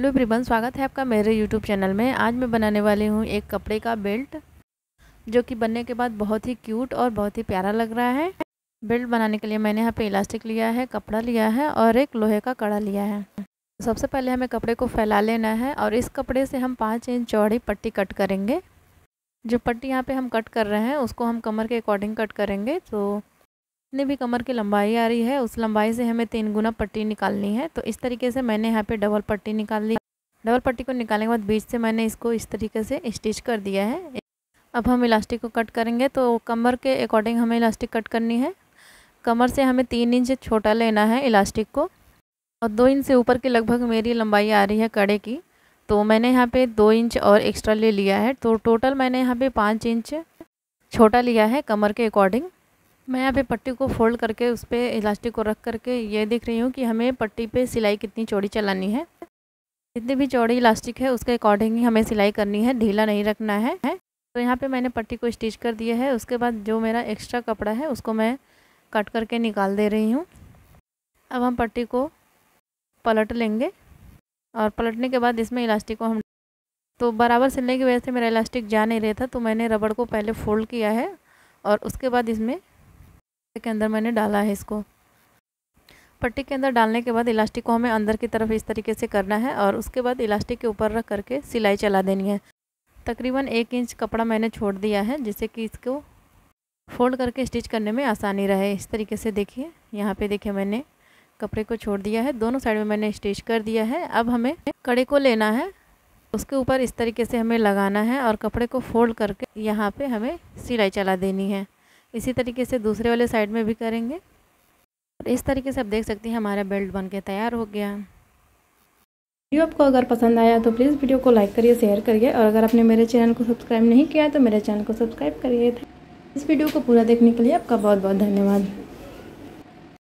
Hello everyone स्वागत है आपका मेरे यूट्यूब चैनल में आज मैं बनाने वाली हूँ एक कपड़े का बेल्ट जो कि बनने के बाद बहुत ही क्यूट और बहुत ही प्यारा लग रहा है बेल्ट बनाने के लिए मैंने यहाँ पे इलास्टिक लिया है कपड़ा लिया है और एक लोहे का कड़ा लिया है सबसे पहले हमें कपड़े को फैला लेना है और इस कपड़े से हम पाँच इंच चौड़ी पट्टी कट करेंगे जो पट्टी यहाँ पर हम कट कर रहे हैं उसको हम कमर के अकॉर्डिंग कट करेंगे तो जितनी भी कमर की लंबाई आ रही है उस लंबाई से हमें तीन गुना पट्टी निकालनी है तो इस तरीके से मैंने यहाँ पे डबल पट्टी निकाल ली डबल पट्टी को निकालने के बाद बीच से मैंने इसको इस तरीके से स्टिच कर दिया है अब हम इलास्टिक को कट करेंगे तो कमर के अकॉर्डिंग हमें इलास्टिक कट करनी है कमर से हमें तीन इंच छोटा लेना है इलास्टिक को और दो इंच से ऊपर की लगभग मेरी लंबाई आ रही है कड़े की तो मैंने यहाँ पे दो इंच और एक्स्ट्रा ले लिया है तो टोटल मैंने यहाँ पे पाँच इंच छोटा लिया है कमर के अकॉर्डिंग मैं यहाँ पे पट्टी को फोल्ड करके उस पर इलास्टिक को रख करके ये देख रही हूँ कि हमें पट्टी पे सिलाई कितनी चौड़ी चलानी है जितनी भी चौड़ी इलास्टिक है उसके अकॉर्डिंग ही हमें सिलाई करनी है ढीला नहीं रखना है, है? तो यहाँ पे मैंने पट्टी को स्टिच कर दिया है उसके बाद जो मेरा एक्स्ट्रा कपड़ा है उसको मैं कट करके निकाल दे रही हूँ अब हम पट्टी को पलट लेंगे और पलटने के बाद इसमें इलास्टिक को हम तो बराबर सिलने की वजह से मेरा इलास्टिक जा नहीं रहा था तो मैंने रबड़ को पहले फोल्ड किया है और उसके बाद इसमें के अंदर मैंने डाला है इसको पट्टी के अंदर डालने के बाद इलास्टिक को हमें अंदर की तरफ इस तरीके से करना है और उसके बाद इलास्टिक के ऊपर रख करके सिलाई चला देनी है तकरीबन एक इंच कपड़ा मैंने छोड़ दिया है जिससे कि इसको फोल्ड करके स्टिच करने में आसानी रहे इस तरीके से देखिए यहाँ पे देखिए मैंने कपड़े को छोड़ दिया है दोनों साइड में मैंने स्टिच कर दिया है अब हमें कड़े को लेना है उसके ऊपर इस तरीके से हमें लगाना है और कपड़े को फोल्ड करके यहाँ पे हमें सिलाई चला देनी है इसी तरीके से दूसरे वाले साइड में भी करेंगे और इस तरीके से आप देख सकते हैं हमारा बेल्ट बन के तैयार हो गया वीडियो आपको अगर पसंद आया तो प्लीज़ वीडियो को लाइक करिए शेयर करिए और अगर आपने मेरे चैनल को सब्सक्राइब नहीं किया है तो मेरे चैनल को सब्सक्राइब करिए इस वीडियो को पूरा देखने के लिए आपका बहुत बहुत धन्यवाद